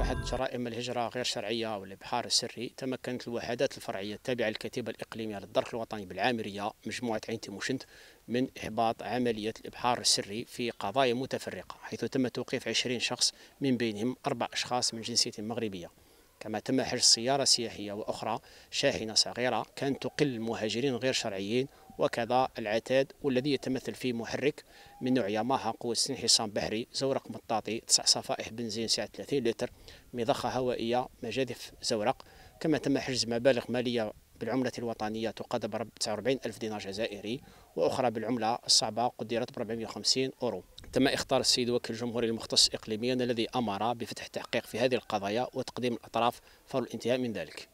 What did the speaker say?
احد جرائم الهجرة غير شرعية والإبحار السري تمكنت الوحدات الفرعية التابعة للكتيبة الإقليمية للدرك الوطني بالعامرية مجموعة عين تيموشنت من إحباط عملية الإبحار السري في قضايا متفرقة حيث تم توقيف 20 شخص من بينهم أربع أشخاص من جنسية مغربية كما تم حجز سيارة سياحية وأخرى شاحنة صغيرة كانت تقل المهاجرين غير شرعيين وكذا العتاد والذي يتمثل فيه محرك من نوعية ياماها قوس حصان بحري زورق مطاطي تسع صفائح بنزين سعة 30 لتر مضخة هوائية مجاذف زورق كما تم حجز مبالغ مالية بالعملة الوطنية تقدر ب 49 ألف دينار جزائري وأخرى بالعملة الصعبة قدرت ب 450 أورو تم إختار السيد وكيل الجمهوري المختص إقليميا الذي أمر بفتح التحقيق في هذه القضايا وتقديم الأطراف فور الانتهاء من ذلك